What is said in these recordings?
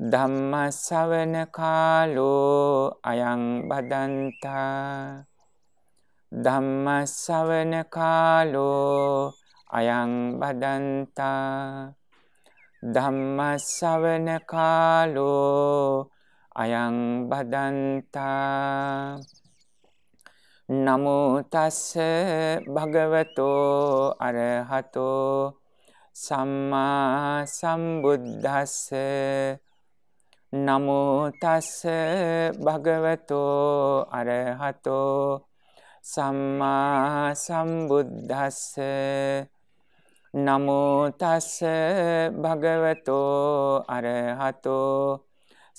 ධම්මසවන කාලෝ අයං බදන්තා ධම්මසවන කාලෝ අයං බදන්තා ධම්මසවන කාලෝ අයං බදන්තා නමෝ තස්ස භගවතෝ අරහතෝ සම්මා සම්බුද්දස්ස නමුතස්ස භගවතෝ අරහතෝ සම්මා සම්බුද්ධස්ස නමුතස්ස භගවතෝ අරහතෝ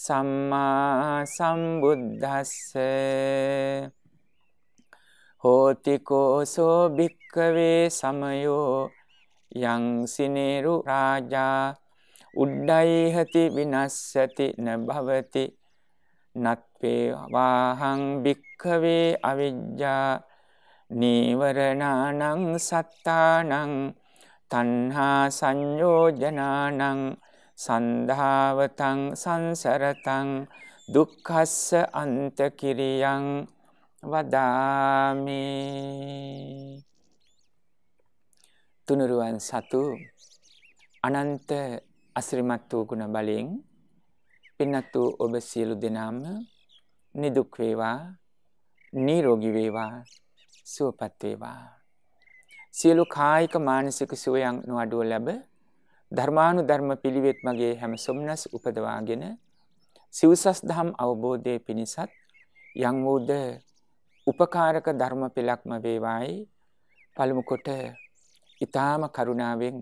සම්මා සම්බුද්ධස්ස හෝතිකෝසෝ භික්කවේ සමයෝ යංසිනේරු රාජා උඩ්ඩයිහති විනස්සති නභවති නත්වේවාහං භික්කවේ අවිද්‍යා නීවරණානං සත්තානං තන්හා සංයෝජනානං සන්ධාවතං සංසරතං දුක්ඛස්ස අන්තකිරියං වදාමි තුනුරුවන් සතු අනන්ත අසිරිමත් වූ ගුණ බලයෙන් පින්නත් වූ ඔබ සියලු දෙනාම නිදුක් වේවා නිරෝගී වේවා සුවපත් වේවා සියලු කායික මානසික සුවයන් නොඅඩුව ලැබ ධර්මානු ධර්ම පිළිවෙත් මගේ හැම සොම්නස් උපදවාගෙන සිව්සස් දහම් අවබෝධය පිණිසත් යංවූද උපකාරක ධර්ම පෙළක්ම වේවායි පළමුකොට ඉතාම කරුණාවෙන්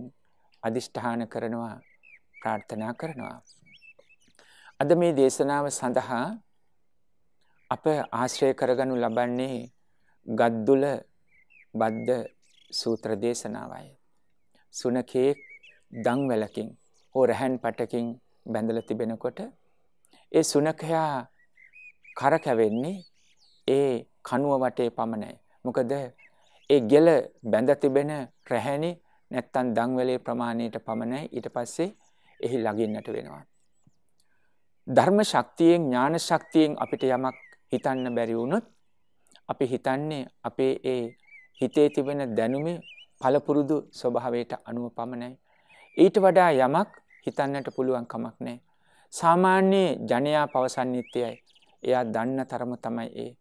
අධිෂ්ඨාන කරනවා ප්‍රාර්ථනා කරනවා. අද මේ දේශනාව සඳහා අප ආශ්‍රය කරගනු ලබන්නේ ගද්දුල බද්ධ සූත්‍ර දේශනාවයි. සුනකේ දංවැලකින් හෝ රැහැන් පටකින් බැඳල තිබෙනකොට ඒ සුනකයා කරකැවෙන්නේ ඒ කනුව වටේ පමණයි. මොකද ඒ ගෙල බැඳ තිබෙන රැහැනි නැත්තම් දන්වැලේ ප්‍රමාණයට පමණයි ඊට පස්සේ එහි ළඟින්නට වෙනවා. ධර්ම ශක්තියෙන් ඥාන ශක්තියෙන් අපිට යමක් හිතන්න බැරි වුණොත් අපි හිතන්නේ අපේ ඒ හිතේ තිබෙන දැනුමේ පළපුරුදු ස්වභාවයට අනුව පමණයි. ඊට වඩා යමක් හිතන්නට පුළුවන් කමක් නෑ. සාමාන්‍ය ජනයා පවසන්නිත්‍යයයි. එයා දන්න තරම තමයි ඒ.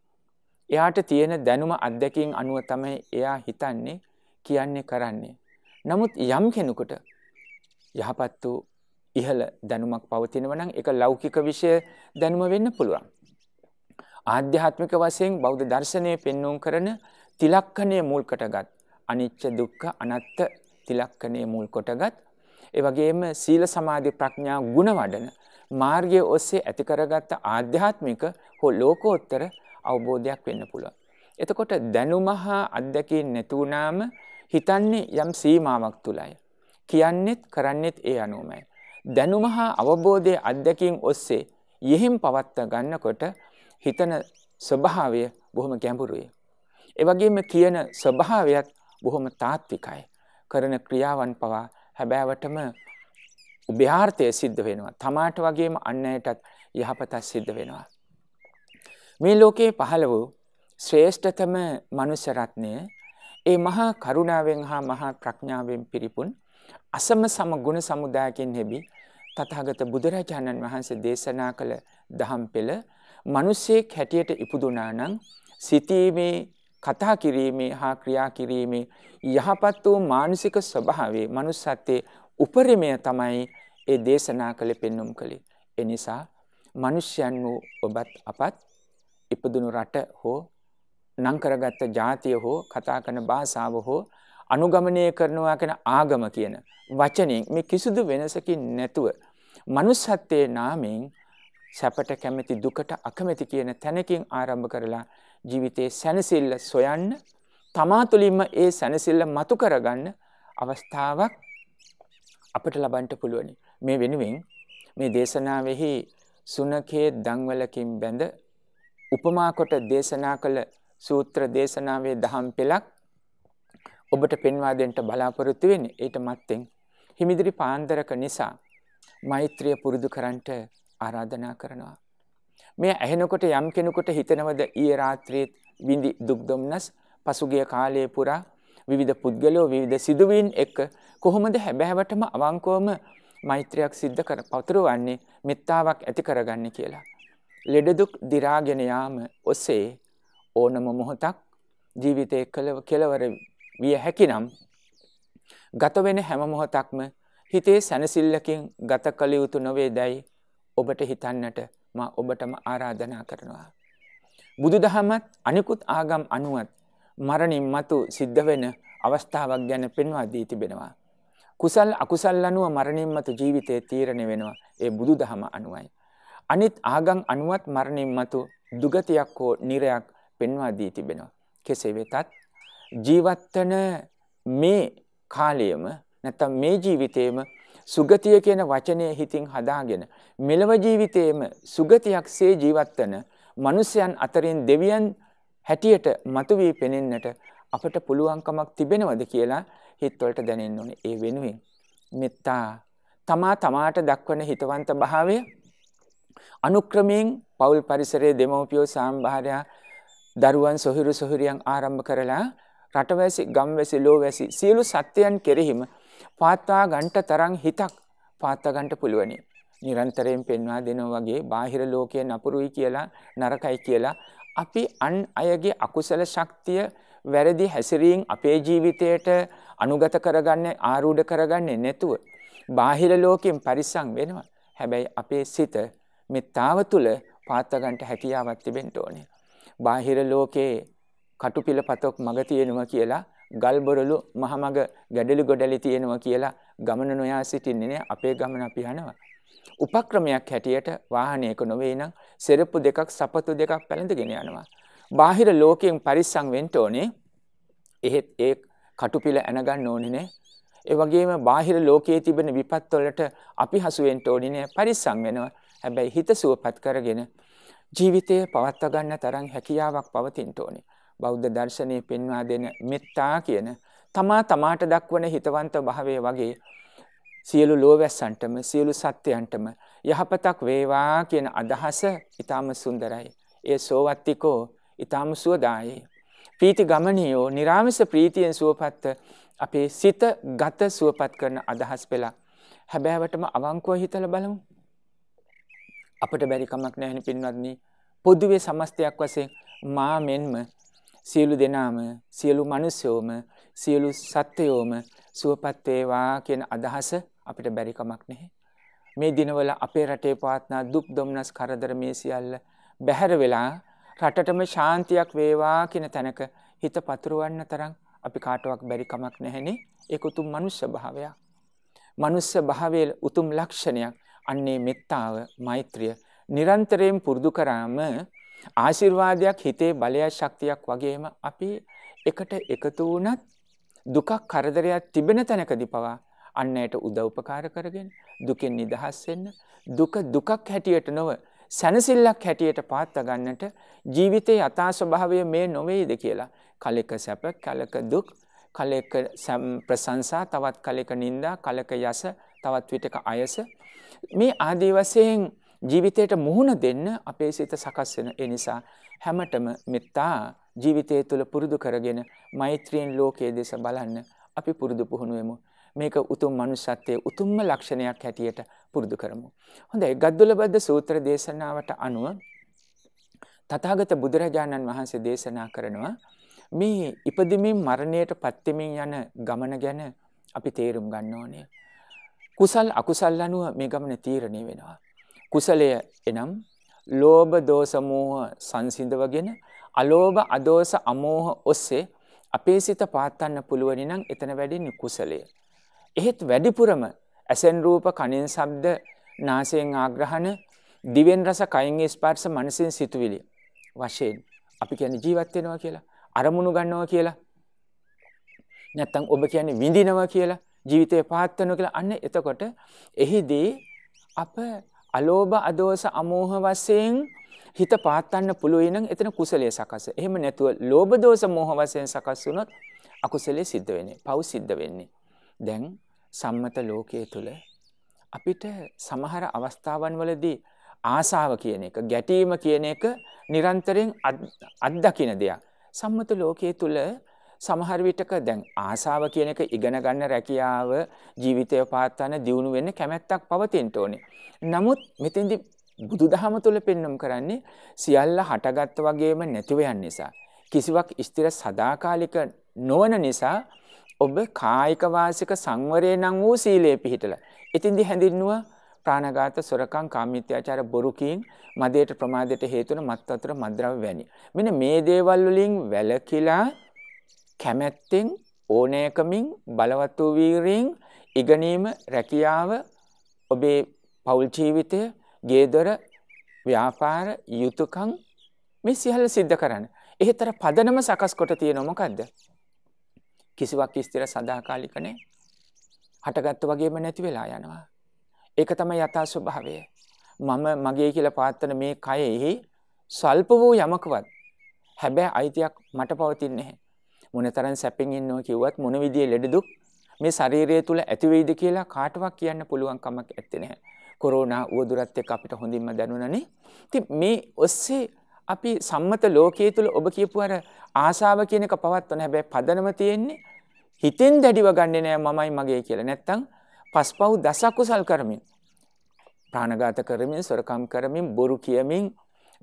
එයාට තියෙන දැනුම අත්දැකින් අනුව තමයි එයා හිතන්නේ කියන්නේ කරන්නේ. නමුත් යම් කෙනෙකුට යහපත් වූ ඉහළ දැනුමක් පවතිනව නම් ඒක ලෞකික විෂය දැනුම වෙන්න පුළුවන්. ආධ්‍යාත්මික වශයෙන් බෞද්ධ දර්ශනය පෙන්වුම් කරන තිලක්කණය මුල් කොටගත් අනිච්ච දුක්ඛ අනාත්ත තිලක්කණය මුල් කොටගත් ඒ වගේම සීල සමාධි ප්‍රඥා ගුණ වඩන මාර්ගයේ ඔස්සේ ඇති කරගත්ත ආධ්‍යාත්මික හෝ ලෝකෝත්තර අවබෝධයක් වෙන්න පුළුවන්. එතකොට දැනුම හා අත්දැකීම් නැතුණාම හිතන්නේ යම් සීමාවක් තුලයි. කියන්නෙත් කරන්නෙත් ඒ අනුමයි. දැනුම හා අවබෝධය අත්දැකින් ඔස්සේ යෙහෙම් පවත්ත ගන්නකොට හිතන ස්වභාවය බොහොම ගැඹුරුයි. එවගේම කියන ස්වභාවයත් බොහොම තාත්විකයි. කරන ක්‍රියාවන් පවා හැබෑවටම උභ්‍යාර්ථය සිද්ධ වෙනවා. තමාට වගේම අන්නයටත් යහපතත් සිද්ධ වෙනවා. මේ ලෝකයේ පහළ වූ ශ්‍රේෂ්ඨතම මනුසරත්නය ඒ මහා කරුණාවෙන් හා මහා ප්‍රඥාවෙන් පිරිපුන් අසම සම ගුණ සමුදායකින් හෙබි තථාගත බුදුරජාණන් වහන්සේ දේශනා කළ දහම් පෙළ මිනිසෙක් හැටියට ඉපදුනා නම් සිතීමේ කතා කිරීමේ හා ක්‍රියා කිරීමේ යහපත් වූ මානසික ස්වභාවයේ manussත්තේ උපරිමය තමයි ඒ දේශනා කළ පෙන්눔 කළේ. ඒ නිසා මිනිසයන් වූ ඔබත් අපත් ඉපදුණු රට හෝ නම් කරගත්ත ජාතිය හෝ කතා කරන භාෂාව හෝ අනුගමනය කරනවා කියන ආගම කියන වචනෙන් මේ කිසිදු වෙනසකින් නැතුව මනුස්සත්වයේ නාමයෙන් සැපට කැමැති දුකට අකමැති කියන තැනකින් ආරම්භ කරලා ජීවිතයේ සැනසිල්ල සොයන්න තමා තුළින්ම ඒ සැනසිල්ල මතු කරගන්න අවස්ථාවක් අපට ලබන්ට පුළුවනි. මේ වෙනුවෙන් මේ දේශනාවෙහි සුනකේ දංවලකින් බැඳ උපමාකොට දේශනා කළ සූත්‍ර දේශනාවේ දහම් පෙළක් ඔබට පෙන්වා දෙන්නට බලාපොරොත්තු වෙන්නේ ඊට මත්තෙන් හිමිදිරි පාන්දරක නිසා මෛත්‍රිය පුරුදු කරන්නට ආරාධනා කරනවා. මේ ඇහෙනකොට යම් කෙනෙකුට හිතනවද ඊයේ රාත්‍රියේ විඳි දුක් දුම්නස් පසුගිය කාලයේ පුරා විවිධ පුද්ගලයෝ විවිධ සිදුවීම් එක්ක කොහොමද හැබෑවටම අවංකවම මෛත්‍රියක් සිද්ධ කර පතුරවන්නේ මෙත්තාවක් ඇති කරගන්න කියලා. ලෙඩ දුක් දිරාගෙන යාම ඔසේ ඕනම මොහොතක් ජීවිතයේ කෙලවර විය හැකිනම් ගත වෙන හැම මොහොතක්ම හිතේ සැනසිල්ලකින් ගත කළ යුතු නොවේ දැයි ඔබට හිතන්නට මා ඔබටම ආරාධනා කරනවා. බුදුදහමත් අනිකුත් ආගම් අනුවත් මරණින් මතු සිද්ධ වෙන අවස්ථාවක් ගැන පෙන්වා දී තිබෙනවා. කුසල් අකුසල් අනුව මරණින් මතු ජීවිතය තීරණය වෙනවා ඒ බුදුදහම අනුවයි. අනිත් ආගම් අනුවත් මරණින් මතු දුගතියක් හෝ නිරයක් පෙන්වා දී තිබෙනවා. කෙසේ වෙතත් ජීවත්වන මේ කාලයම නැත්තම් මේ ජීවිතේම සුගතිය කියන වචනය හිතින් හදාගෙන මෙලව ජීවිතේම සුගතියක් සේ ජීවත්වන මනුස්සයන් අතරින් දෙවියන් හැටියට මතුවී පෙනෙන්නට අපට පුළුවන්කමක් තිබෙනවද කියලා හිත්වලට දැනෙන්න ඕනේ ඒ වෙනුවෙන් මෙත්තා තමා තමාට දක්වන හිතවන්ත භාවය අනුක්‍රමයෙන් පවුල් පරිසරයේ දෙමව්පියෝ සාම්භාරයා දරුවන් සොහිරු සොහිරියන් ආරම්භ කරලා රටවැසි ගම්වැසි ලෝවැසි සියලු සත්‍යයන් කෙරෙහිම පාත්තා ගන්ට තරං හිතක් පාත්තගන්ට පුළුවනි. නිරන්තරයෙන් පෙන්වා දෙනවා වගේ බාහිර ලෝකය නපුරුයි කියලා නරකයි කියලා අපි අන් අයගේ අකුසල ශක්තිය වැරදි හැසිරීම් අපේ ජීවිතයට අනුගත කරගන්න ආරූඪ කරගන්නේ නැතුව බාහිර ලෝකයෙන් පරිස්සම් වෙනවා. හැබැයි අපේ සිත මෙත්තාව තුළ පාත්තගන්ට හැකියාවක් තිබෙන්න ඕනේ. බාහිර ලෝකයේ කටුපිල පතක් මග තියෙනවා කියලා ගල්බොරළු මහමග ගැඩලු ගොඩලි තියෙනවා කියලා ගමන නොයා සිටින්නේ නෑ අපේ ගමන අපි යනවා. උපක්‍රමයක් හැටියට වාහනයක නොවේ නම් සෙරප්පු දෙකක් සපතු දෙකක් පැළඳගෙන යනවා. බාහිර ලෝකයෙන් පරිස්සම් වෙන්න ඕනේ. එහෙත් ඒ කටුපිල ඇනගන්න ඕනේ නෑ. ඒ වගේම බාහිර ලෝකයේ තිබෙන විපත් වලට අපි හසු වෙන්න ඕනේ නෑ පරිස්සම් වෙනවා. හැබැයි හිත සුවපත් කරගෙන ජීවිතය පවත්වා ගන්න තරම් හැකියාවක් පවතින්න ඕනේ. බෞද්ධ දර්ශනය පෙන්වා දෙන මෙත්තා කියන තමා තමාට දක්වන හිතවන්ත භාවය වගේ සියලු ලෝවැස්සන්ටම සියලු සත්‍යයන්ටම යහපතක් වේවා කියන අදහස ඉතාම සුන්දරයි. ඒ සෝවත්තිකෝ ඉතාම සුවදායි. ප්‍රීති ගමනියෝ නිරාමිස ප්‍රීතියෙන් සුවපත්ත අපේ සිත ගත සුවපත් කරන අදහස් පෙලා. හැබෑවටම අවංකෝ හිතල බලමු. අපට බැරිකමක් නැහැනි පින්වත්න්නේ පොදුවේ සමස්තයක් වසේ මා මෙන්ම සියලු දෙනාම සියලු මනුස්සයෝම සියලු සත්‍යයෝම සුවපත්වේවා කියන අදහස අපිට බැරිකමක් නැහැ. මේ දිනවල අපේ රටේ පවත්නා දුක් දොම්නස් කරදර මේ සියල්ල බැහැර වෙලා රටටම ශාන්තියක් වේවා කියන තැනක හිත පතුරවන්න තරම් අපි කාටවක් බැරිකමක් නැහැනේ ඒක උතුම් මනුෂ්‍ය භාවයක්. මනුෂ්‍ය භාවයේ උතුම් ලක්ෂණයක් අන්නේ මෙත්තාව, මෛත්‍රිය නිරන්තරයෙන් පුරුදු කරාම ආශිර්වාදයක් හිතේ බලයක් ශක්තියක් වගේම අපි එකට එකතු වුණත් දුකක් කරදරයක් තිබෙන තැනකදී පවා අන්නයට උදව්පකාර කරගෙන දුකෙන් නිදහස් වෙන්න දුක දුකක් හැටියට නොව සැනසිල්ලක් හැටියට පාත්ත ගන්නට ජීවිතයේ යථා ස්වභාවය මේ නොවේද කියලා කලෙක සැප කලක දුක් කලෙක ප්‍රශංසා තවත් කලෙක නින්දා කලක යස තවත් විටක අයස මේ ආදී වශයෙන් ජීවිතයට මුහුණ දෙන්න අපේ සිත සකස් වෙන ඒ නිසා හැමතෙම මෙත්තා ජීවිතය තුළ පුරුදු කරගෙන මෛත්‍රියෙන් ලෝකයේ දෙස බලන්න අපි පුරුදු පුහුණු වෙමු. මේක උතුම් මනුෂ්‍යත්වයේ උතුම්ම ලක්ෂණයක් හැටියට පුරුදු කරමු. හොඳයි ගද්දුලබද්ද සූත්‍ර දේශනාවට අනුව තථාගත බුදුරජාණන් වහන්සේ දේශනා කරනවා මේ ඉපදෙමින් මරණයට පත්වෙමින් යන ගමන ගැන අපි තේරුම් ගන්න ඕනේ. කුසල් අකුසල් අනුව මේ ගමන තීරණය වෙනවා. කුසලය එනම් ලෝභ දෝෂ මෝහ සංසිඳවගෙන අලෝභ අදෝෂ අමෝහ ඔස්සේ අපේ සිත පාත්තන්න පුළුවන් නම් එතන වැඩින්නේ කුසලය. එහෙත් වැඩිපුරම ඇසෙන් රූප කනෙන් ශබ්ද නාසයෙන් ආග්‍රහණ දිවෙන් රස කයින් ස්පර්ශ මනසෙන් සිතුවිලි වශයෙන් අපි කියන්නේ ජීවත් වෙනවා කියලා අරමුණු ගන්නවා කියලා නැත්තම් ඔබ කියන්නේ විඳිනවා කියලා ජීවිතය පාත් වෙනවා කියලා අන්න එතකොට එහිදී අප අලෝභ අදෝස අමෝහ වශයෙන් හිත පාත්තන්න පුළුවන් නම් එතන කුසලයේ සකස. එහෙම නැතුව ලෝභ දෝස මෝහ වශයෙන් සකස් වුණොත් අකුසලයේ සිද්ධ වෙන්නේ. පව් සිද්ධ වෙන්නේ. දැන් සම්මත ලෝකයේ තුල අපිට සමහර අවස්ථාවන් වලදී ආසාව කියන එක ගැටීම කියන එක නිරන්තරයෙන් අත්දකින දෙයක්. සම්මත ලෝකයේ තුල සමහර විටක දැන් ආසාව කියන එක ඉගෙන ගන්න රැකියාව ජීවිතය පාත්තන දියුණු වෙන්න කැමැත්තක් පවතින්න ඕනේ. නමුත් මෙතෙන්දි බුදුදහම තුල පෙන්වම් කරන්නේ සියල්ල හටගත් වගේම නැතිව යන නිසා කිසිවක් ස්ථිර සදාකාලික නොවන නිසා ඔබ කායික වාසික සංවරය නම් වූ සීලය පිහිටලා. ඉතින්දි හැඳින්නුව ප්‍රාණඝාත සොරකම් කාමීත්‍යාචාර බොරුකීන් මදයට ප්‍රමාදයට හේතුන මත් වතුර මද්‍රව්‍ය වැනි. මෙන්න මේ දේවල් වලින් වැළකීලා කැමැත්තෙන් ඕනෑකමින් බලවත් වූ වීරියෙන් ඉගෙනීම රැකියාව ඔබේ පෞල් ජීවිතය ගේදොර ව්‍යාපාර යුතුයකම් මේ සියල්ල සිද්ධ කරන්න. එහෙතර පදනම සකස් කොට තියෙන මොකද්ද? කිසිවක් ස්ථිර සදාකාලික නැහැ. හටගත්තු වගේම නැති වෙලා යනවා. ඒක තමයි යථා ස්වභාවය. මම මගේ කියලා පාත්තන මේ කයෙහි සල්ප වූ යමකවත් හැබැයි අයිතියක් මට පවතින්නේ නැහැ. මොනතරම් සැපෙන් ඉන්නවා කිව්වත් මොන විදිහේ ලෙඩ දුක් මේ ශරීරය තුල ඇති වෙයිද කියලා කාටවත් කියන්න පුළුවන් කමක් ඇත්තේ නැහැ. කොරෝනා උවදුරත් එක්ක අපිට හොඳින්ම දැනුණානේ. ඉතින් මේ ඔස්සේ අපි සම්මත ලෝකයේ තුල ඔබ කියපු අර ආශාව කියන එක පවත්වන හැබැයි පදනම තියෙන්නේ හිතෙන් දැඩිව ගන්නේ නෑ මමයි මගේ කියලා. නැත්තම් පස්පව් දසකුසල් කරමින් ප්‍රාණඝාත කරමින් සොරකම් කරමින් බොරු කියමින්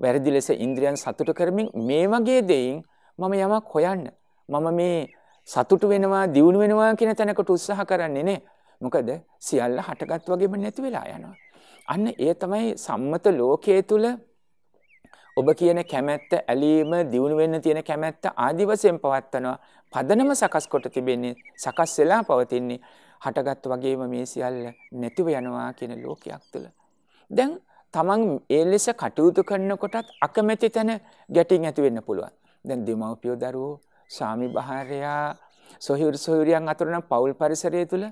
වැරදි ලෙස ඉන්ද්‍රියන් සතුට කරමින් මේ වගේ දෙයින් මම යමක් හොයන්න මම මේ සතුටු වෙනවා දියුණු වෙනවා කියන තැනකට උත්සාහ කරන්නේ නේ. මොකද සියල්ල හටගත් වගේම නැති වෙලා යනවා. අන්න ඒ තමයි සම්මත ලෝකයේ තුල ඔබ කියන කැමැත්ත ඇලීම දියුණු වෙන්න තියෙන කැමැත්ත ආදි වශයෙන් පවත්නවා. පදනම සකස් කොට තිබෙන්නේ සකස් වෙලා පවතින්නේ හටගත් වගේම මේ සියල්ල නැතිව යනවා කියන ලෝකයක් තුළ. දැන් තමන් ඒ ලෙස කටයුතු කරනකොටත් අකමැති තැන ගැටින් ඇති වෙන්න පුළුවන්. දැන් දෙමව්පියෝ දරුවෝ ස්වාමි භාර්යා සොහිුරු සොහිුරියන් අතුරනම් පවුල් පරිසරය තුළ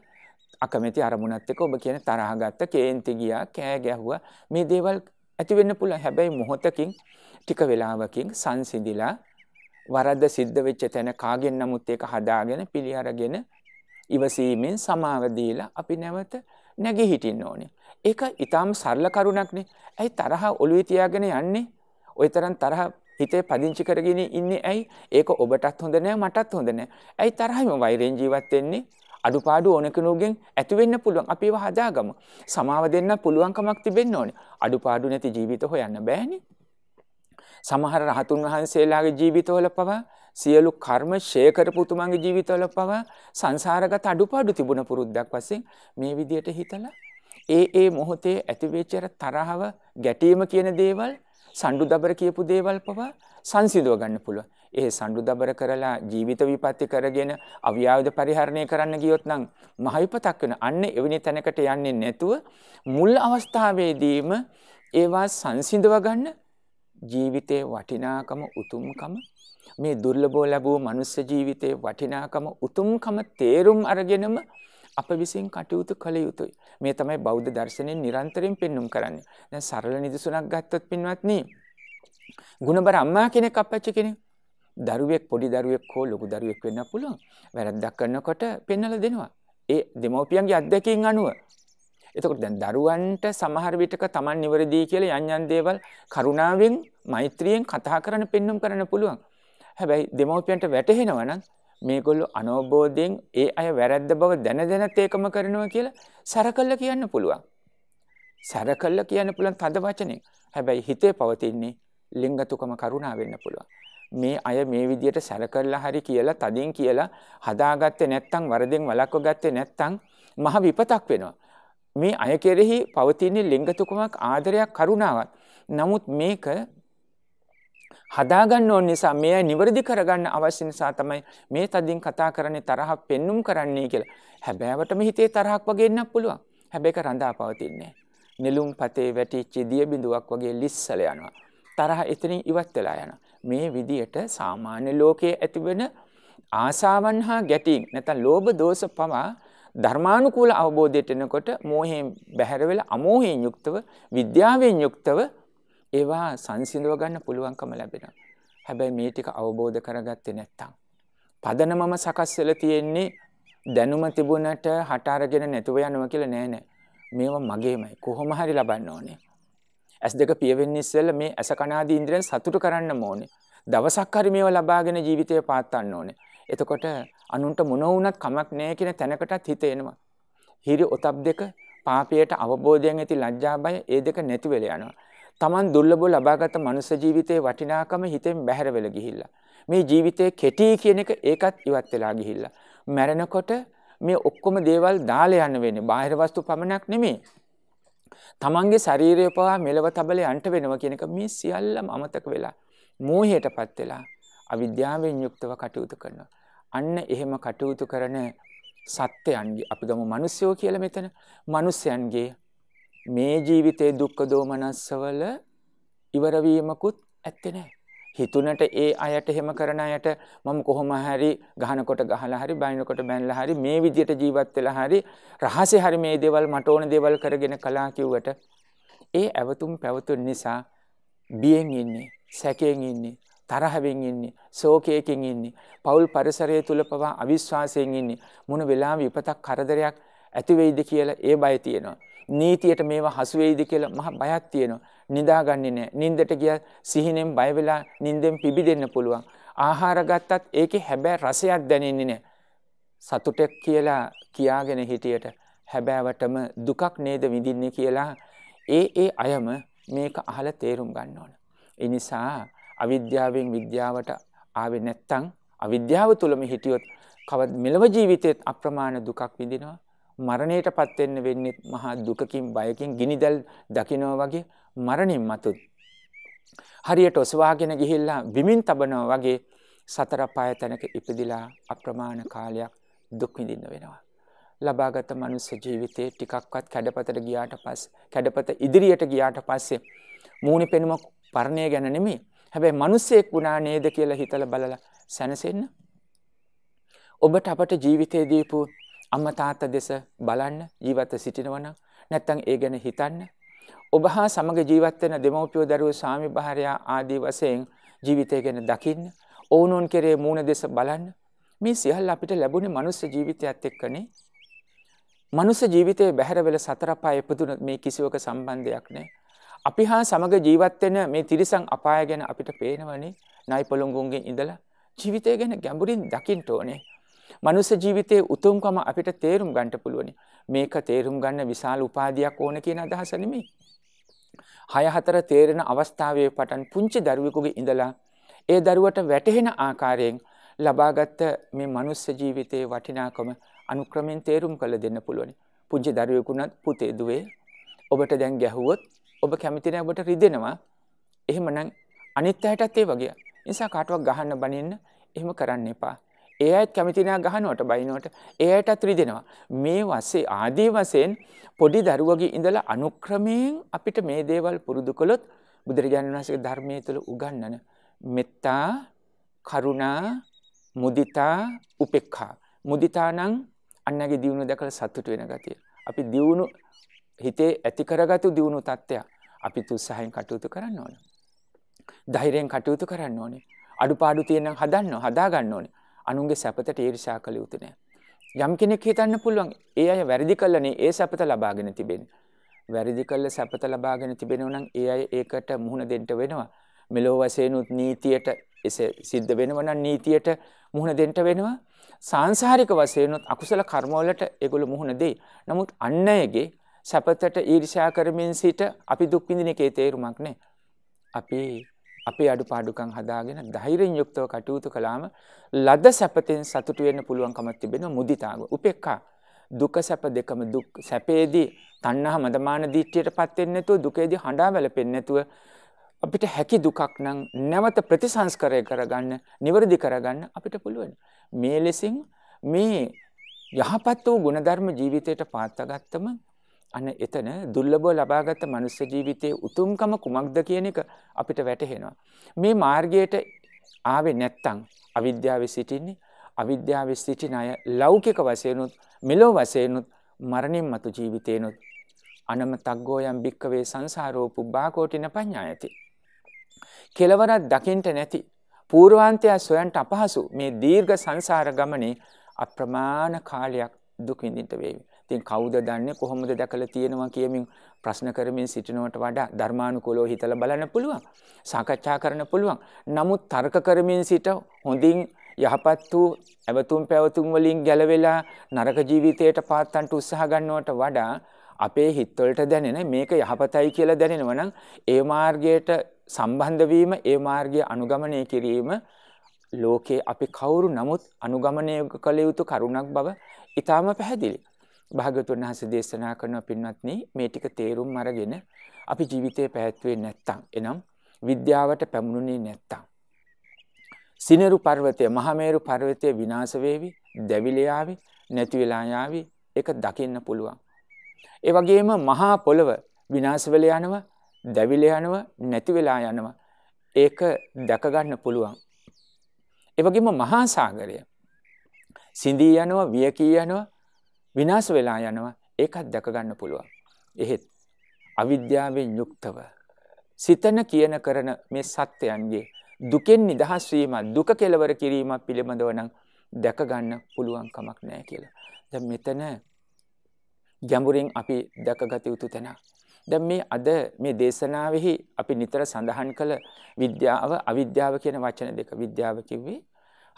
අකමැති අරමුණත් එක්ක ඔබ කියන තරහ ගත්ත කේන්ති ගියා කෑ ගැහුවා මේ දේවල් ඇති වෙන්න පුළුවන් හැබැයි මොහොතකින් ටික වෙලාවකින් සංසිඳිලා වරද සිද්ධ වෙච්ච තැන කාගෙන් නමුත් ඒක හදාගෙන පිළිඅරගෙන ඉවසීමෙන් සමාව දීලා අපි නැවත නැගී හිටින්න ඕනේ. ඒක ඊටාම් සරල කරුණක්නේ. ඇයි තරහ ඔළුවේ තියාගෙන යන්නේ? ওই තරම් තරහ හිතේ පදිංචි කරගෙන ඉන්නේ ඇයි? ඒක ඔබටත් හොඳ නෑ මටත් හොඳ නෑ. ඇයි තරහින්ම වෛරෙන් ජීවත් වෙන්නේ? අඩුපාඩු ඕන කෙනෙකුගෙන් ඇති වෙන්න පුළුවන්. අපි ඒව හදාගමු. සමාව දෙන්න පුළුවන්කමක් තිබෙන්න ඕනේ. අඩුපාඩු නැති ජීවිත හොයන්න බෑනේ. සමහර රහතුන් වහන්සේලාගේ ජීවිතවල පවා සියලු කර්ම ෂේ කරපු උතුමන්ගේ ජීවිතවල පවා සංසාරගත අඩුපාඩු තිබුණ පුරුද්දක් වශයෙන් මේ විදියට හිතලා ඒ ඒ මොහොතේ ඇතිවෙච්ච තරහව ගැටීම කියන දේවල් සණ්ඩු දබර කියපු දේවල් පවා සංසිදුව ගන්න පුළුවන්. ඒ සණ්ඩු දබර කරලා ජීවිත විපත්ති කරගෙන අව්‍යාවද පරිහරණය කරන්න ගියොත් නම් මහ විපතක් වෙන. අන්න එවැනි තැනකට යන්නේ නැතුව මුල් අවස්ථාවේදීම ඒවා සංසිඳව ගන්න ජීවිතේ වටිනාකම උතුම්කම මේ දුර්ලභව ලැබූ මනුස්ස ජීවිතේ වටිනාකම උතුම්කම තේරුම් අරගෙනම අප විසින් කටයුතු කළ යුතුයි. මේ තමයි බෞද්ධ දර්ශනයෙන් නිරන්තරයෙන් පෙන්නුම් කරන්නේ. දැන් සරල නිදසුනක් ගත්තොත් පින්වත්නි. ගුණබර අම්මා කෙනෙක් අපච්චි කෙනෙක් දරුවෙක් පොඩි දරුවෙක් හෝ ලොකු දරුවෙක් වෙන්න පුළුවන්. වැරද්දක් කරනකොට පෙන්වලා දෙනවා. ඒ දෙමව්පියන්ගේ අත්දැකීම් අනුව. එතකොට දැන් දරුවන්ට සමහර විටක Taman නිවැරදි කියලා යන් යන් දේවල් කරුණාවෙන් මෛත්‍රියෙන් කතා කරන පෙන්නුම් කරන්න පුළුවන්. හැබැයි දෙමව්පියන්ට වැටහෙනවා නම් මේගොල්ලෝ අනෝබෝධයෙන් ඒ අය වැරද්ද බව දැන දැනත් ඒකම කරනවා කියලා සරකල්ල කියන්න පුළුවන්. සරකල්ල කියන්න පුළුවන් තද වචනේ. හැබැයි හිතේ පවතින්නේ ලිංගතුකම කරුණා වෙන්න පුළුවන්. මේ අය මේ විදියට සැලකරලා හරි කියලා තදින් කියලා හදාගත්තේ නැත්නම් වරදෙන් වළක්ව ගත්තේ නැත්නම් මහ විපතක් වෙනවා. මේ අය කෙරෙහි පවතින්නේ ලිංගතුකමක් ආදරයක් කරුණාවක්. නමුත් මේක හදාගන්න ඕන් නිසා මේ නිවැරදි කරගන්න අවශ්‍ය නිසා තමයි මේ තදින් කතා කරන්නේ තරහක් පෙන්නුම් කරන්නේ කියලා හැබෑවටම හිතේ තරහක් වගේන්නක් පුළුවන් හැබැක රඳා පවතින්නේ. නිලුම් පතේ වැටිච්චි දිය බිඳුවක් වගේ ලිස්සල යනවා. තරහ එතනින් ඉවත් වෙලා යන. මේ විදියට සාමාන්‍ය ලෝකයේ ඇතිවෙන ආසාවන් හා ගැටීම් නැතන් ලෝබ දෝස පවා ධර්මානුකූල අවබෝධයට එනකොට මෝහයෙන් බැහැරවෙල අමෝහයෙන් යුක්තව විද්‍යාවෙන් යුක්තව ඒවා සංසිඳව ගන්න පුළුවන්කම ලැබෙනවා. හැබැයි මේ ටික අවබෝධ කරගත්තේ නැත්තම්. පදනමම සකස් වෙලා තියෙන්නේ දැනුම තිබුණට හට අරගෙන නැතුව යනවා කියලා නෑ නෑ. මේවා මගේමයි. කොහොම හරි ලබන්න ඕනේ. ඇස් දෙක පියවෙන්න ඉස්සෙල්ලා මේ ඇස කනාදී ඉන්ද්‍රියන් සතුට කරන්න ඕනේ. දවසක් හරි මේවා ලබාගෙන ජීවිතය පාත්තන්න ඕනේ. එතකොට අනුන්ට මොන වුණත් කමක් නෑ කියන තැනකටත් හිත එනවා. හිරි ඔතප් දෙක පාපයට අවබෝධයෙන් ඇති ලැජ්ජා බය ඒ දෙක නැති වෙලා යනවා. Taman දුර්ලභව ලබාගත් මනුෂ්‍ය ජීවිතයේ වටිනාකම හිතෙන් බැහැර වෙලා ගිහිල්ලා. මේ ජීවිතේ කෙටි කියන එක ඒකත් ඉවත් වෙලා ගිහිල්ලා. මැරෙනකොට මේ ඔක්කොම දේවල් දාලා යන්න වෙන්නේ බාහිර වස්තු පමණක් නෙමෙයි. තමන්ගේ ශරීරය පවා මෙලව තබල යන්ට වෙනවා කියන එක මේ සියල්ලම අමතක වෙලා මෝහයටපත් වෙලා අවිද්‍යාවෙන් යුක්තව කටයුතු කරනවා. අන්න එහෙම කටයුතු කරන සත්‍යයන්ගේ අපි ගමු මිනිස්සුෝ කියලා මෙතන මිනිස්යන්ගේ මේ ජීවිතේ දුක්ඛ දෝමනස්සවල ඉවර වීමකුත් ඇත්තේ නැහැ. හිතුනට ඒ අයට එහෙම කරන අයට මම කොහොම හරි ගහනකොට ගහලා හරි බයිනකොට බැනලා හරි මේ විදියට ජීවත් වෙලා හරි රහසේ හරි මේ දේවල් මට ඕන දේවල් කරගෙන කලා කිව්වට ඒ ඇවතුම් පැවතුම් නිසා බියෙන් ඉන්නේ සැකයෙන් ඉන්නේ තරහවෙන් ඉන්නේ ශෝකයකින් ඉන්නේ පෞල් පරිසරය තුල පවා අවිශ්වාසයෙන් ඉන්නේ මොන වෙලාවෙ විපතක් කරදරයක් ඇති වෙයිද කියලා ඒ බය තියෙනවා. නීතියට මේවා හසු වෙයිද කියලා මහ බයක් තියෙනවා. නිදාගන්නේ නැහැ. නිින්දට ගියා සිහිනෙන් බය වෙලා නිින්දෙන් පිබිදෙන්න පුළුවන්. ආහාර ගත්තත් ඒකේ හැබෑ රසයක් දැනෙන්නේ නැහැ. සතුටක් කියලා කියාගෙන හිටියට හැබෑවටම දුකක් නේද විඳින්නේ කියලා ඒ ඒ අයම මේක අහලා තේරුම් ගන්න ඕන. ඒ නිසා අවිද්‍යාවෙන් විද්‍යාවට ආවේ නැත්තම් අවිද්‍යාව තුලම හිටියොත් කවත් මෙලව ජීවිතයේත් අප්‍රමාණ දුකක් විඳිනවා මරණයටපත් වෙන්න වෙන්නේ මහා දුකකින් බයකින් ගිනිදල් දකිනවා වගේ මරණින් මතු හරියට ඔසවාගෙන ගිහිල්ලා විමින් තබනවා වගේ සතර පාය තැනක ඉපදිලා අප්‍රමාණ කාලයක් දුක් විඳින්න වෙනවා ලබාගත මනුස්ස ජීවිතයේ ටිකක්වත් කැඩපතට ගියාට පස්සේ කැඩපත ඉදිරියට ගියාට පස්සේ මූණේ පෙනුම පරණය ගැන නෙමෙයි. හැබැයි මිනිස්සෙක් වුණා නේද කියලා හිතලා බලලා සැනසෙන්න. ඔබට අපට ජීවිතේ දීපු අම්මා තාත්තා දෙස බලන්න ජීවිත සිටිනවනම් නැත්නම් ඒ ගැන හිතන්න ඔබ හා සමග ජීවත් වෙන දෙමව්පියෝ දරුවෝ සාමි භාර්යා ආදී වශයෙන් ජීවිතය ගැන දකින්න ඕනෝන් කෙරේ මූණ දෙස බලන්න මේ සියල්ල අපිට ලැබුණේ මනුස්ස ජීවිතයත් එක්කනේ මනුස්ස ජීවිතයේ බැහැර වෙල සතර පාය ඉපදුන මේ කිසිවක සම්බන්ධයක් නැහැ අපි හා සමග ජීවත් වෙන මේ තිරිසන් අපාය ගැන අපිට පේනවනේ නයි පොළොංගුන්ගෙන් ඉඳලා ජීවිතය ගැන ගැඹුරින් දකින්න ඕනේ මනුස්ස ජීවිතයේ උතුම්කම අපිට තේරුම් ගන්නට පුළුවනි. මේක තේරුම් ගන්න විශාල උපාධියක් ඕන කියන අදහස නෙමෙයි. හය හතර තේරෙන අවස්ථාවේ පටන් පුංචි දරුවෙකුගේ ඉඳලා ඒ දරුවට වැටහෙන ආකාරයෙන් ලබාගත් මේ මනුස්ස ජීවිතයේ වටිනාකම අනුක්‍රමෙන් තේරුම් කළ දෙන්න පුළුවනි. පුංචි දරුවෙකුණත් පුතේ දුවේ ඔබට දැන් ගැහුවොත් ඔබ කැමති නැහැ ඔබට රිදෙනවා. එහෙමනම් අනිත් අයටත් ඒ වගේ. නිසා කාටවත් ගහන්න බනින්න එහෙම කරන්න එපා. ඒ අයත් කැමතිනා ගහනුවට බයිනෝට ඒයටත් රිදෙනවා. මේ වසේ ආදී වසයෙන් පොඩි දරුවගේ ඉඳලා අනුක්‍රමයෙන් අපිට මේ දේවල් පුරුදු කළොත් බුදුරජාණන් වහන්සේ ධර්මය තුළ උගන්නන. මෙත්තා කරුණා මුදිතා උපෙක්හා. මුදිතානං අන්නගේ දියුණු දැකළ සත්තුට වෙන ගතිය. අපි දියුණු හිතේ ඇති කරගතු දියුණු තත්ත්වයක් අපි තුත්සාහයෙන් කටයුතු කරන්න ඕන. ධෛරයෙන් කටයුතු කරන්න ඕනේ. අඩුපාඩු තියෙන හදන්න හදාගන්න ඕනේ. අනුන්ගේ සැපතට ඊර්ෂා කළ යුතු නෑ. යම් කෙනෙක් හිතන්න පුළුවන් ඒ අය වැරදි කළනේ ඒ සැපත ලබාගෙන තිබෙන. වැරදි කළ සැපත ලබාගෙන තිබෙනව නම් ඒ අය ඒකට මුහුණ දෙන්න වෙනවා. මෙලෝ වශයෙන්ුත් නීතියට එසේ සිද්ධ වෙනව නම් නීතියට මුහුණ දෙන්න වෙනවා. සාංශාරික වශයෙන්ුත් අකුසල කර්මවලට ඒගොල්ලෝ මුහුණ දෙයි. නමුත් අන් අයගේ සැපතට ඊර්ෂ්‍යා කරමින් සිට අපි දුක් විඳින එකේ තේරුමක් නැහැ. අපි අපේ අඩු පාඩුකං හදාගෙන දෛරෙන් යුක්තව කටයුතු කළාම ලද සැපතෙන් සතුටු වෙන්න පුළුවන්කමක් තිබෙන මුදිතාව උපේක්ඛා දුක සැප දෙකම දුක් සැපේදී තණ්හා මදමාන දිට්ඨියට පත් වෙන්නේ නැතුව දුකේදී හඬා වැළපෙන්නේ නැතුව අපිට හැකි දුකක් නම් නැවත ප්‍රතිසංස්කරය කරගන්න නිවැරදි කරගන්න අපිට පුළුවන් මේ ලෙසින් මේ යහපත් වූ ගුණධර්ම ජීවිතයට පාත්තගත්තම අන්න එතන දුර්ලභව ලබාගත් මනුෂ්‍ය ජීවිතයේ උතුම්කම කුමක්ද කියන එක අපිට වැටහෙනවා. මේ මාර්ගයට ආවේ නැත්තම් අවිද්‍යාවේ සිටින්නේ අවිද්‍යාවේ සිටින අය ලෞකික වශයෙන්ුත් මෙලෝ වශයෙන්ුත් මරණින් මතු ජීවිතේනොත් අනමතග්ගෝ යම් භික්කවේ සංසාරෝ පුබ්බාකෝටින පඤ්ඤායති. කෙලවරක් දකින්ට නැති පූර්වාන්තය සොයන්ට අපහසු මේ දීර්ඝ සංසාර ගමනේ අප්‍රමාණ කාලයක් දුක් විඳින්න වේවි. ඉතින් කවුද දන්නේ කොහොමද දැකලා තියෙනවා කියමින් ප්‍රශ්න කරමින් සිටිනවට වඩා ධර්මානුකූලව හිතලා බලන්න පුළුවන්. සාකච්ඡා කරන්න පුළුවන්. නමුත් තර්ක කරමින් සිට හොඳින් යහපත් වූ ඇවතුම් පැවතුම් වලින් ගැලවෙලා නරක ජීවිතයට පාත්තන්ට උත්සාහ ගන්නවට වඩා අපේ හිත්වලට දැනෙන මේක යහපතයි කියලා දැනෙනවා නම් ඒ මාර්ගයට සම්බන්ධ වීම ඒ මාර්ගය අනුගමනය කිරීම ලෝකේ අපි කවුරු නමුත් අනුගමනය කළ යුතු කරුණක් බව ඊටාම පැහැදිලියි භාගතුන් වහන්සේ දේශනා කරන පින්වත්නි මේ ටික තේරුම් අරගෙන අපි ජීවිතේ පැවැත්වුවේ නැත්තම් එනම් විද්‍යාවට පැමුණුනේ නැත්තම් සිනරු පර්වතය මහමේරු පර්වතය විනාශ වෙවි දැවිලයාවි නැති වෙලා යාවි ඒක දකින්න පුළුවන් ඒ වගේම මහා පොළව විනාශ වෙලා යනවා දැවිල යනවා නැති වෙලා යනවා ඒක දැක ගන්න පුළුවන් ඒ වගේම මහා සාගරය සිඳී යනවා වියකී යනවා විනාශ වෙලා යනවා ඒකත් දැකගන්න පුළුවන්. එහෙත් අවිද්‍යාවෙන් යුක්තව සිතන කියන කරන මේ සත්‍යයන්ගේ දුකෙන් නිදහස් වීම දුක කෙලවර කිරීමක් පිළිබඳව නම් දැකගන්න පුළුවන් කමක් නැහැ කියලා. දැන් මෙතන ගැඹුරින් අපි දැකගත යුතු තැන. දැන් මේ අද මේ දේශනාවෙහි අපි නිතර සඳහන් කළ විද්‍යාව අවිද්‍යාව කියන වචන දෙක. විද්‍යාව කිව්වේ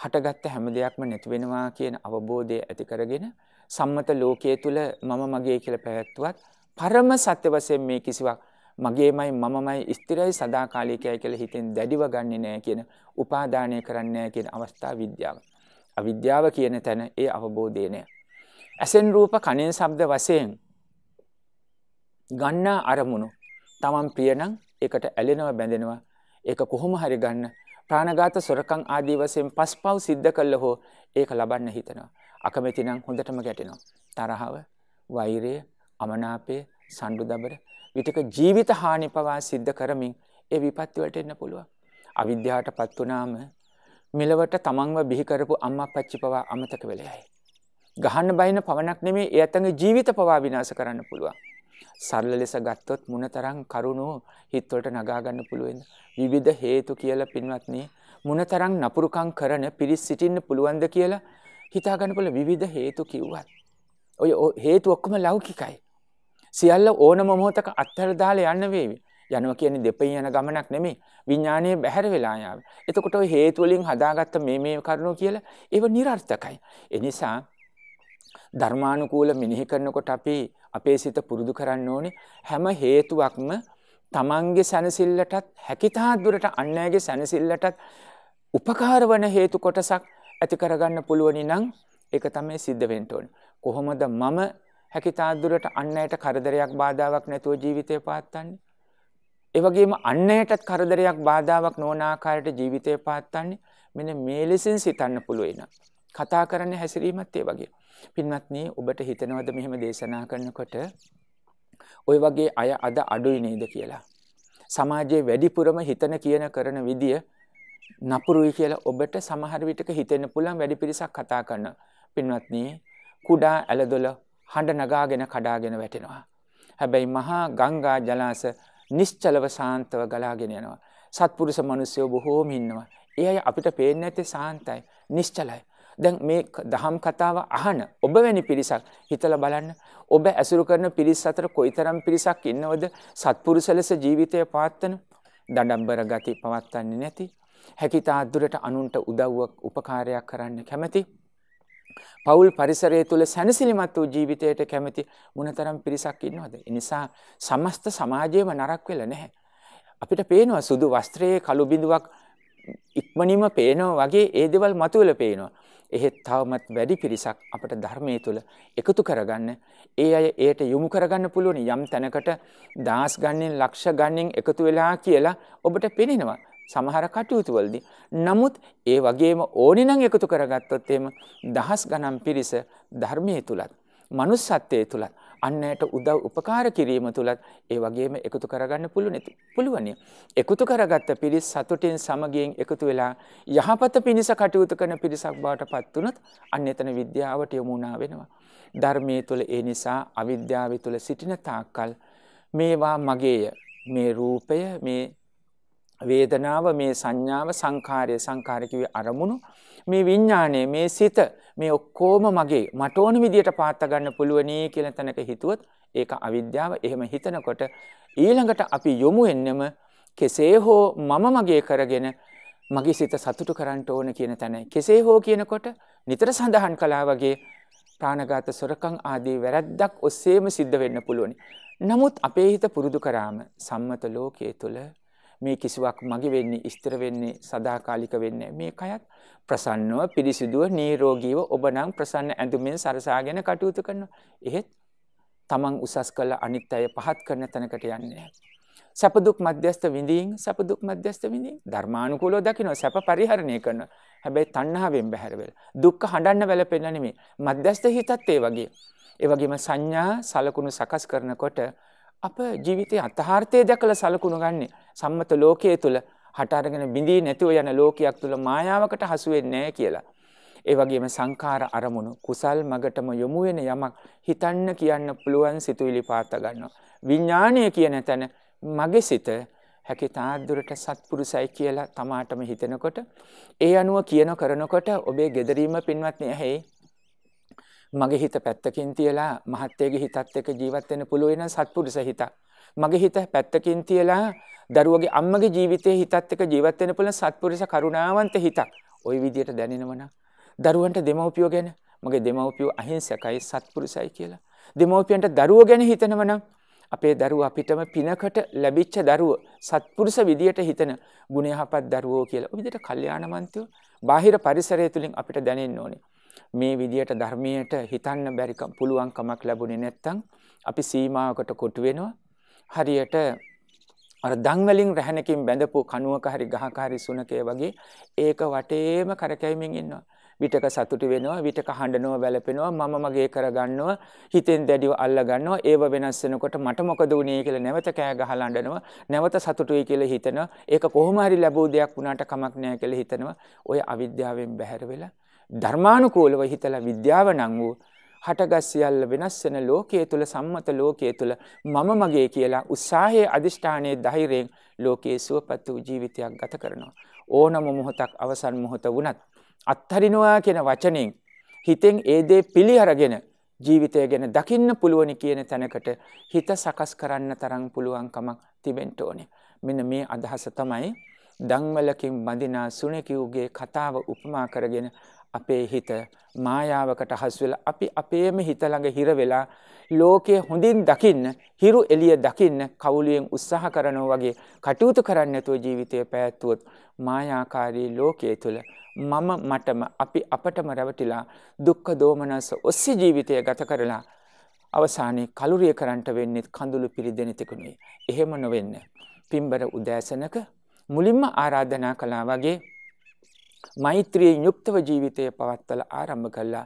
හටගත්ත හැම දෙයක්ම නැති වෙනවා කියන අවබෝධය ඇති කරගෙන සම්මත ලෝකයේ තුල මම මගේ කියලා පැවැත්වුවත් පරම සත්‍ය වශයෙන් මේ කිසිවක් මගේමයි මමමයි ස්ථිරයි සදාකාලිකයි කියලා හිතෙන් දැඩිව ගන්නෙ නෑ කියන උපාදානය කරන්නේ නෑ කියන අවස්ථා විද්‍යාව. අවිද්‍යාව කියන තැන ඒ අවබෝධය නෑ. ඇසෙන් රූප කණෙන් ශබ්ද වශයෙන් ගන්නා අරමුණු තමන් ප්‍රියනම් ඒකට ඇලෙනවා බැඳෙනවා ඒක කොහොම හරි ගන්න ප්‍රාණඝාත සොරකම් ආදී වශයෙන් පස්පව් සිද්ධ කළ හෝ ඒක ලබන්න හිතනවා අකමැති නම් හොඳටම ගැටෙනවා. තරහව, වෛරය, අමනාපය, සණ්ඩු දබර විතක ජීවිත හානි පවා සිද්ධ කරමින් ඒ විපත්ති වලට එන්න පුළුවන්. අවිද්‍යාවටපත් වුණාම මෙලවට තමන්ව බිහි කරපු අම්මා පච්චි පවා අමතක වෙලයි. ගහන්න බයින පවණක් නෙමේ ඒ අතගේ ජීවිත පවා විනාශ කරන්න පුළුවන්. සරල ලෙස ගත්තොත් මොනතරම් කරුණෝ හිත්වලට නගා ගන්න පුළුවන් විවිධ හේතු කියලා පින්වත්නි මොනතරම් නපුරුකම් කරන පිරිස් සිටින්න පුළුවන්ද කියලා හිතාගනකොල විවිධ හේතු කිව්වත්. ඔය හේතු ඔක්කොම ලෞකිකයි. සියල්ල ඕන මොහෝතක අත්තර දාල යන්න වේවි යනුව කියන්නේ දෙපයි යන ගමනක් නෙමේ විඤ්ඥානය බැහැර වෙලායාව. එතකොට හේතුවලින් හදාගත්ත මේ මේ කරුණු කියලා ඒව නිරර්ථකයි. එනිසා ධර්මානුකූල මිනිහි කරනකොට අපි අපේ සිත පුරුදු කරන්න ඕනේ හැම හේතුවක්ම තමන්ගේ සැනසිල්ලටත් හැකිතාදුරට අන්නෑගේ සැනසිල්ලටත් උපකාරවන හේතු කොටසක් ඇති කරගන්න පුළුවනි නං එක තමයි සිද්ධවෙන්ටෝන්. කොහොමද මම හැකි තාදුරට අන්න අයට කරදරයක් බාධාවක් නැතුව ජීවිතය පාත්තන්නේ. එවගේම අන්න අයටත් කරදරයක් බාධාවක් නෝනාකාරයට ජීවිතය පාත්තන්නේ මෙන මේලෙසින් සිතන්න පුළුවෙන. කතා කරන්න හැසිරීමත් ඒ වගේ. පින්වත්නී ඔබට හිතනවද මෙහෙම දේශනා කරන්නකොට ඔය වගේ අය අද අඩුයි නේද කියලා. සමාජයේ වැඩිපුරම හිතන කියන කරන විදිිය නපුරුයි කියලා ඔබට සමහර විටක හිතෙන්න පුළුවන් වැඩි පිරිසක් කතා කරන පින්වත්නි කුඩා ඇලදොල හඬ නගාගෙන කඩාගෙන වැටෙනවා. හැබැයි මහා ගංගා ජලාස නිශ්චලව සාන්තව ගලාගෙන යනවා. සත්පුරුෂ මිනිස්සු බොහෝම ඉන්නවා. ඒ අය අපිට පේන්නේ නැත්තේ සාන්තයි, නිශ්චලයි. දැන් මේ දහම් කතාව අහන ඔබ වැනි පිරිසක් හිතලා බලන්න ඔබ ඇසුරු කරන පිරිස් අතර කොයිතරම් පිරිසක් ඉන්නවද සත්පුරුෂ ලෙස ජීවිතය පවත්වන දඩම්බර ගති පවත්වන්නේ නැති හැකිතා දුරට අනුන්ට උදව්වක් උපකාරයක් කරන්න කැමැති. පවුල් පරිසරය තුළ සැනසිලිමත් වූ ජීවිතයට කැමති මුණතරම් පිරිසක් ඉන්නවද. එනිසා සමස්ත සමාජයම නරක් වෙල නැහැ. අපිට පේනවා සුදු වස්ත්‍රයේ කළුබිඳුවක් ඉක්මනිම පේනවා වගේ ඒ දෙවල් මතුවල පේනවා. එහෙත් තවමත් වැඩි පිරිසක් අපට ධර්මය තුළ එකතු කරගන්න ඒ අය ඒයට යොමු කරගන්න පුළුවනි යම් තැනකට දස් ගන්නෙන් ලක්ෂ ගන්නෙන් එකතු වෙලා කියලා ඔබට පෙනෙනවා සමහර කටයුතුවලදී. නමුත් ඒ වගේම ඕනිනං එකතු කරගත්තොත් එම දහස් ගනම් පිරිස ධර්මය තුළත්. මනුස්සත්වය තුළත් අන්නයට උදව් උපකාර කිරීම තුළත් ඒ වගේම එකතු කරගන්න පුළු නැති පුළුවනි. එකතු කරගත්ත පිරිස් සතුටින් සමගියෙන් එකතු වෙලා යහපත පිණිස කටයුතු කරන පිරිසක් බාට පත්වනොත් අන්න එතන විද්‍යාවට යොමුණා වෙනවා. ධර්මය තුළ ඒ නිසා අවිද්‍යාව තුළ සිටින තාක්කල් මේවා මගේය මේ රූපය මේ වේදනාව මේ සංඥාව සංකාරය සංකාරකිවේ අරමුණු මේ විඤ්ඥානය මේ සිත මේ ඔක්කෝම මගේ මටඕන විදියට පාත්තගන්න පුළුවනේ කියල තැනක හිතුවත් ඒක අවිද්‍යාව එහෙම හිතනකොට ඊළඟට අපි යොමු එන්නම කෙසේ හෝ මම මගේ කරගෙන මගේ සිත සතුටු කරන්නට ඕන කියන තැන කෙසේ හෝ කියනකොට නිතර සඳහන් කලා වගේ ප්‍රාණගාත සොරකං ආදී වැරැද්දක් ඔස්සේම සිද්ධ වෙන්න පුළුවනි. නමුත් අපේ හිත පුරුදු කරාම සම්මත ලෝකයේ තුළ මේ කිසිවක් මගේ වෙන්නේ ස්ථිර වෙන්නේ සදාකාලික වෙන්නේ මේ කයත් ප්‍රසන්නව පිරිසිදුව නිරෝගීව ඔබ නම් ප්‍රසන්න ඇඳුමින් සරසාගෙන කටයුතු කරනවා එහෙත් තමන් උසස් කළ අනිත් අය පහත් කරන තැනකට යන්නේ සැප දුක් මධ්‍යස්ත විඳින් සැප දුක් මධ්‍යස්ත විඳින් ධර්මානුකූලව දකිනවා සැප පරිහරණය කරනවා හැබැයි තණ්හාවෙන් බැහැර වෙලා දුක්ඛ හඬන්න වැළපෙන්න නෙමෙයි මධ්‍යස්ත හිතත් ඒ වගේ ඒ වගේම සංඥා සලකුණු සකස් කරනකොට අප ජීවිතය අතහාර්ථය දැකළ සලකුණු ගන්නේ සම්මත ලෝකය තුළ හටාරගෙන බිඳී නැතිව යන ලෝකයක් තුළ මායාවකට හසුවෙන්නෑ කියලා. ඒ වගේම සංකාර අරමුණු කුසල් මගටම යොමු වෙන යමක් හිතන්න කියන්න පුළුවන් සිතුවිලි පාත ගන්නවා. විඥාණය කියන තැන මගේ සිත හැකි තාදුරට සත්පුරුසයි කියලා තමාටම හිතෙනකොට ඒ අනුව කියන කරනකොට ඔබේ gederima පින්වත්නි ඇහි මගේ හිත පැත්තකින් තියලා මහත්තයගේ හිතත් එක ජීවත් වෙන්න පුළුවන් නම් සත්පුරුෂ හිතක්. මගේ හිත පැත්තකින් තියලා දරුවගේ අම්මගේ ජීවිතයේ හිතත් එක ජීවත් වෙන්න පුළුවන් සත්පුරුෂ කරුණාවන්ත හිතක්. ওই විදියට දැනෙනවනම් දරුවන්ට දෙමව්පියෝ ගැන මගේ දෙමව්පියෝ අහිංසකයි සත්පුරුෂයි කියලා. දෙමව්පියන්ට දරුවෝ ගැන හිතනවනම් අපේ දරුවෝ අපිටම පිනකට ලැබිච්ච දරුවෝ සත්පුරුෂ විදියට හිතන ගුණයහපත් දරුවෝ කියලා. ඔය විදියට කල්යාණමන්තයෝ බාහිර පරිසරය තුලින් අපිට දැනෙන්න ඕනේ. මේ විදියට ධර්මයට හිතන්න බැරි පුළුවන්කමක් ලැබුණේ නැත්නම් අපි සීමාවකට කොටු වෙනවා. හරියට අර දන් වලින් රැහනකින් බැඳපු කණුවක හරි ගහක හරි සුනකේ වගේ ඒක වටේම කරකැවීමෙන් ඉන්නවා. විටක සතුටු වෙනවා විටක හඬනවා වැළපෙනවා මම මගේ කරගන්නවා හිතෙන් දැඩිව අල්ලගන්නවා ඒව වෙනස් වෙනකොට මට මොකද වුනේ කියලා නැවත කෑ ගහලා අඬනවා නැවත සතුටුයි කියලා හිතනවා ඒක කොහොම හරි ලැබූ දෙයක් වුණාට කමක් නැහැ කියලා හිතනවා ඔය අවිද්‍යාවෙන් බැහැර වෙලා ධර්මානුකූලව හිතලා විද්‍යාව නම් වූ හටගස් සියල්ල වෙනස් වෙන ලෝකයේ තුල සම්මත ලෝකයේ තුල මම මගේ කියලා උත්සාහයේ අදිෂ්ඨානයේ ධෛර්යයෙන් ලෝකයේ සුවපත් වූ ජීවිතයක් ගත කරනවා. ඕනම මොහොතක් අවසන් මොහොත වුණත් අත්හරිනවා කියන වචනෙන් හිතෙන් ඒ දේ පිළිඅරගෙන ජීවිතය ගැන දකින්න පුළුවනි කියන තැනකට හිත සකස් කරන්න තරම් පුළුවන්කමක් තිබෙන්න ඕනේ. මෙන්න මේ අදහස තමයි දංවලකින් බඳිනා සුණකිව්ගේ කතාව උපමා කරගෙන අපේ හිත මායාවකට හස්වෙල අපි අපේම හිතළඟ හිරවෙලා ලෝකය හොඳින් දකින්න හිරු එලිය දකින්න කවුලියෙන් උත්සාහ කරනෝ වගේ කටයුතු කරන්නතුව ජීවිතය පැත්තුවොත් මායාකාරී ලෝකයේ තුළ මම මටම අපි අපටම රැවටිලා දුක්ක දෝමනස ඔස්සි ජීවිතය ගත කරලා අවසානයේ කලුරිය කරන්ට වෙන්නෙත් කඳුළු පිරිදෙනතිකුණේ. එහෙම නොවෙන්න. පිම්බර උදෑසනක මුලින්ම ආරාධනා කලා වගේ මෛත්‍රියෙන් යුක්තව ජීවිතය පවත්වල ආරම්භ කළා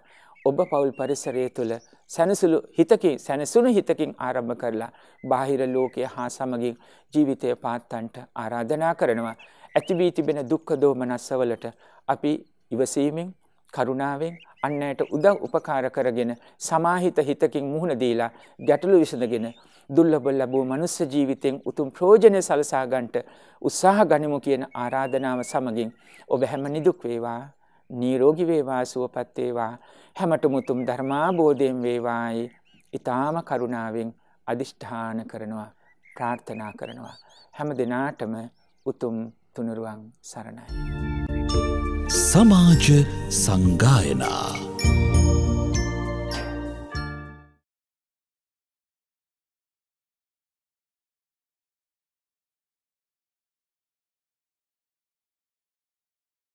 ඔබ පවුල් පරිසරය තුළ සැනසුළු හිතකින් සැනසුණු හිතකින් ආරම්භ කරලා බාහිර ලෝකය හා සමගින් ජීවිතය පාත්තන්ට ආරාධනා කරනවා. ඇතිබී තිබෙන දුක්ඛ දෝමනස්සවලට අපි ඉවසීමෙන් කරුණාවෙන් අන්නයට උදව් උපකාර කරගෙන සමාහිත හිතකින් මුහුණ දීලා ගැටලු විසඳගෙන දුර්ලභ ලැබූ මනුස්ස ජීවිතෙන් උතුම් ප්‍රයෝජනය සලසා ගන්නට උත්සාහ ගනිමු කියන ආරාධනාව සමගින් ඔබ හැම නිදුක් වේවා නිරෝගී වේවා සුවපත් වේවා හැමතුම උතුම් ධර්මාබෝධයෙන් වේවායි ඊ타ම කරුණාවෙන් අදිෂ්ඨාන කරනවා ප්‍රාර්ථනා කරනවා හැම දිනාටම උතුම් තුනුරුවන් සරණයි සමාජ සංගායනා